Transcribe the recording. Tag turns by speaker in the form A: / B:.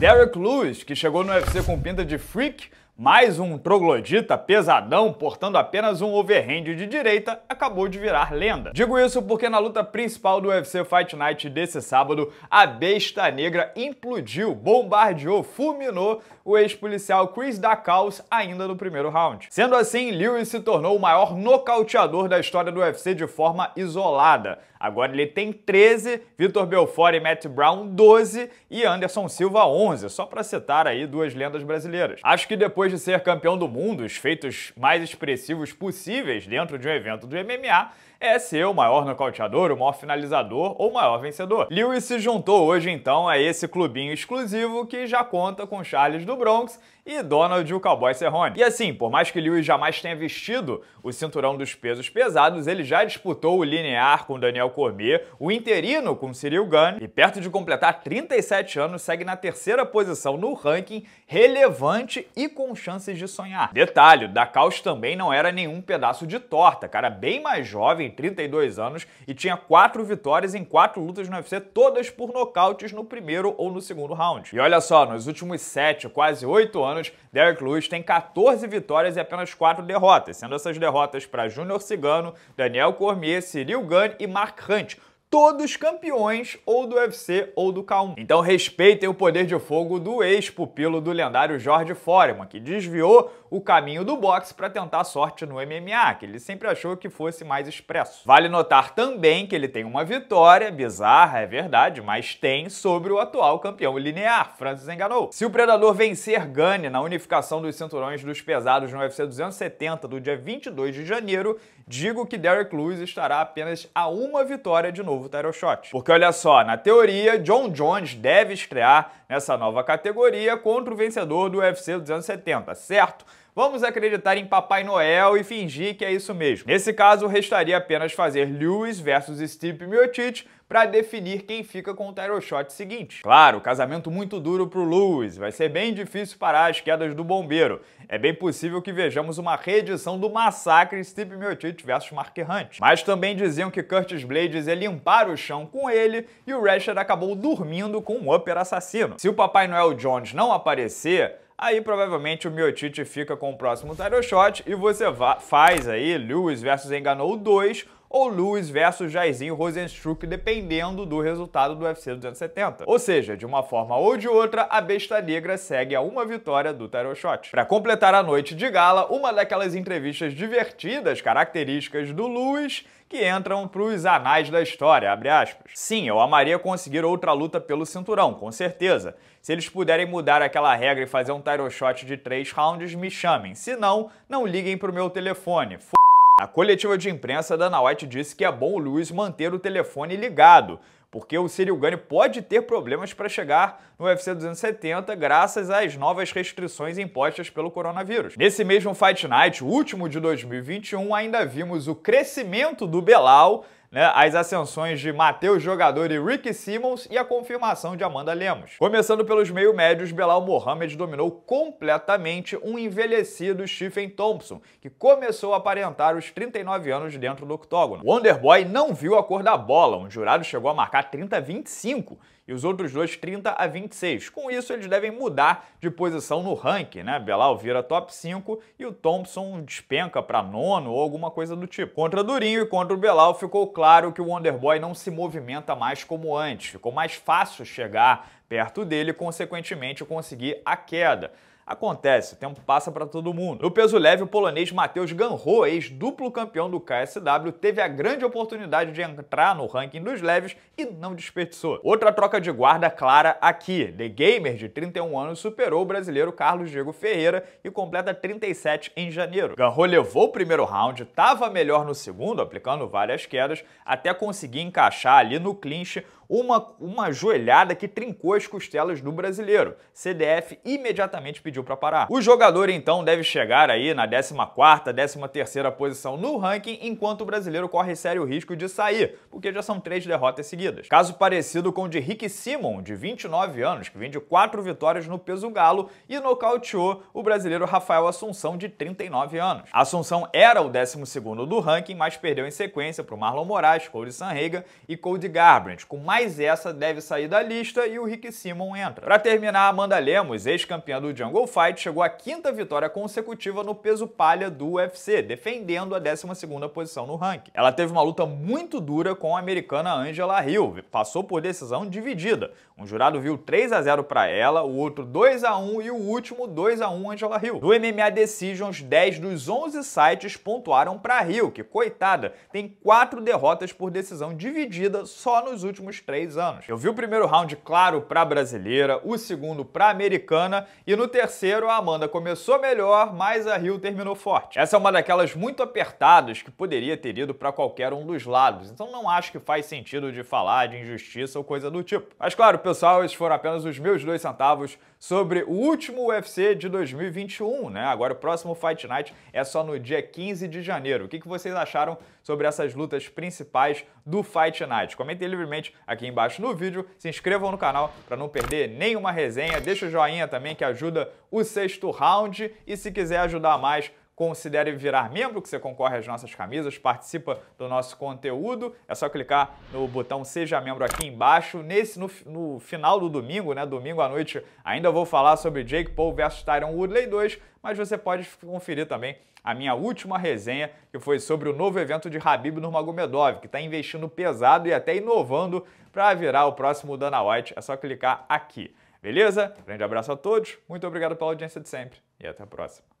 A: Derek Lewis, que chegou no UFC com pinta de freak, mais um troglodita pesadão portando apenas um overhand de direita acabou de virar lenda. Digo isso porque na luta principal do UFC Fight Night desse sábado, a besta negra implodiu, bombardeou, fulminou o ex-policial Chris Dacaus ainda no primeiro round. Sendo assim, Lewis se tornou o maior nocauteador da história do UFC de forma isolada. Agora ele tem 13, Vitor Belfort e Matt Brown 12 e Anderson Silva 11, só para citar aí duas lendas brasileiras. Acho que depois depois de ser campeão do mundo, os feitos mais expressivos possíveis dentro de um evento do MMA é ser o maior nocauteador, o maior finalizador ou o maior vencedor. Lewis se juntou hoje então a esse clubinho exclusivo que já conta com Charles do Bronx e Donald o Cowboy Cerrone. E assim, por mais que Lewis jamais tenha vestido o cinturão dos pesos pesados, ele já disputou o linear com Daniel Cormier, o interino com Cyril Gunn e perto de completar 37 anos segue na terceira posição no ranking relevante e com chances de sonhar. Detalhe, o Dacaus também não era nenhum pedaço de torta, cara bem mais jovem, 32 anos, e tinha quatro vitórias em quatro lutas no UFC, todas por nocautes no primeiro ou no segundo round. E olha só, nos últimos sete, quase oito anos, Derek Lewis tem 14 vitórias e apenas quatro derrotas, sendo essas derrotas para Júnior Cigano, Daniel Cormier, Cyril Gane e Mark Hunt todos campeões ou do UFC ou do K1. Então respeitem o poder de fogo do ex-pupilo do lendário Jorge Foreman, que desviou o caminho do boxe para tentar sorte no MMA, que ele sempre achou que fosse mais expresso. Vale notar também que ele tem uma vitória, bizarra, é verdade, mas tem sobre o atual campeão linear, Francis Enganou. Se o Predador vencer Gane na unificação dos cinturões dos pesados no UFC 270 do dia 22 de janeiro, digo que Derek Lewis estará apenas a uma vitória de novo title shot. Porque olha só, na teoria, John Jones deve estrear nessa nova categoria contra o vencedor do UFC 270, certo? vamos acreditar em Papai Noel e fingir que é isso mesmo. Nesse caso, restaria apenas fazer Lewis versus Steve Miocic para definir quem fica com o title shot seguinte. Claro, casamento muito duro pro Lewis, vai ser bem difícil parar as quedas do bombeiro. É bem possível que vejamos uma reedição do massacre Steve Miocic versus Mark Hunt. Mas também diziam que Curtis Blades ia limpar o chão com ele e o Rasher acabou dormindo com um upper assassino. Se o Papai Noel Jones não aparecer, Aí provavelmente o Miotite fica com o próximo Taro shot e você faz aí Lewis versus Enganou 2 ou Lewis versus Jairzinho Rosenstruck, dependendo do resultado do UFC 270. Ou seja, de uma forma ou de outra, a besta negra segue a uma vitória do Tarot Shot. Para completar a noite de gala, uma daquelas entrevistas divertidas características do Lewis que entram para os anais da história, abre aspas. Sim, eu amaria conseguir outra luta pelo cinturão, com certeza. Se eles puderem mudar aquela regra e fazer um title shot de três rounds, me chamem. Se não, não liguem pro meu telefone. F a coletiva de imprensa, da White disse que é bom o Lewis manter o telefone ligado, porque o Cyril Gane pode ter problemas para chegar no UFC 270 graças às novas restrições impostas pelo coronavírus. Nesse mesmo Fight Night, o último de 2021, ainda vimos o crescimento do Belal né, as ascensões de Matheus Jogador e Ricky Simmons e a confirmação de Amanda Lemos. Começando pelos meio-médios, Belal Mohamed dominou completamente um envelhecido Stephen Thompson, que começou a aparentar os 39 anos dentro do octógono. Wonderboy não viu a cor da bola, um jurado chegou a marcar 30-25, e os outros dois 30 a 26. Com isso, eles devem mudar de posição no ranking, né? Belal vira top 5 e o Thompson despenca para nono ou alguma coisa do tipo. Contra Durinho e contra o Belal ficou claro que o Wonderboy não se movimenta mais como antes. Ficou mais fácil chegar perto dele e, consequentemente, conseguir a queda. Acontece, o tempo passa para todo mundo. No peso leve, o polonês Mateusz Ganro, ex-duplo campeão do KSW, teve a grande oportunidade de entrar no ranking dos leves e não desperdiçou. Outra troca de guarda clara aqui. The Gamer, de 31 anos, superou o brasileiro Carlos Diego Ferreira e completa 37 em janeiro. Ganro levou o primeiro round, estava melhor no segundo, aplicando várias quedas, até conseguir encaixar ali no clinch uma, uma joelhada que trincou as costelas do brasileiro. CDF imediatamente pediu para parar. O jogador então deve chegar aí na 14ª, 13ª posição no ranking, enquanto o brasileiro corre sério risco de sair, porque já são três derrotas seguidas. Caso parecido com o de Rick Simon, de 29 anos, que vem de quatro vitórias no peso galo e nocauteou o brasileiro Rafael Assunção, de 39 anos. Assunção era o 12º do ranking, mas perdeu em sequência para o Marlon Moraes, Cody Sanrega e Cody Garbrandt, com mais mas essa deve sair da lista e o Rick Simon entra. Para terminar, Amanda Lemos, ex-campeã do Jungle Fight, chegou à quinta vitória consecutiva no peso palha do UFC, defendendo a 12 posição no ranking. Ela teve uma luta muito dura com a americana Angela Hill, passou por decisão dividida. Um jurado viu 3 a 0 para ela, o outro 2 a 1 e o último 2 a 1 Angela Hill. Do MMA Decisions, 10 dos 11 sites pontuaram para Hill, que coitada, tem 4 derrotas por decisão dividida só nos últimos três anos. Eu vi o primeiro round claro para a brasileira, o segundo para a americana e no terceiro a Amanda começou melhor, mas a Rio terminou forte. Essa é uma daquelas muito apertadas que poderia ter ido para qualquer um dos lados, então não acho que faz sentido de falar de injustiça ou coisa do tipo. Mas claro, pessoal, esses foram apenas os meus dois centavos sobre o último UFC de 2021, né? Agora o próximo Fight Night é só no dia 15 de janeiro. O que vocês acharam sobre essas lutas principais do Fight Night? Comentem livremente aqui aqui embaixo no vídeo. Se inscrevam no canal para não perder nenhuma resenha. Deixa o joinha também que ajuda o sexto round. E se quiser ajudar mais, considere virar membro, que você concorre às nossas camisas, participa do nosso conteúdo. É só clicar no botão Seja Membro aqui embaixo. Nesse, no, no final do domingo, né? Domingo à noite, ainda vou falar sobre Jake Paul versus Tyron Woodley 2, mas você pode conferir também a minha última resenha, que foi sobre o novo evento de Habib Nurmagomedov, que está investindo pesado e até inovando para virar o próximo Dana White. É só clicar aqui. Beleza? Grande abraço a todos, muito obrigado pela audiência de sempre e até a próxima.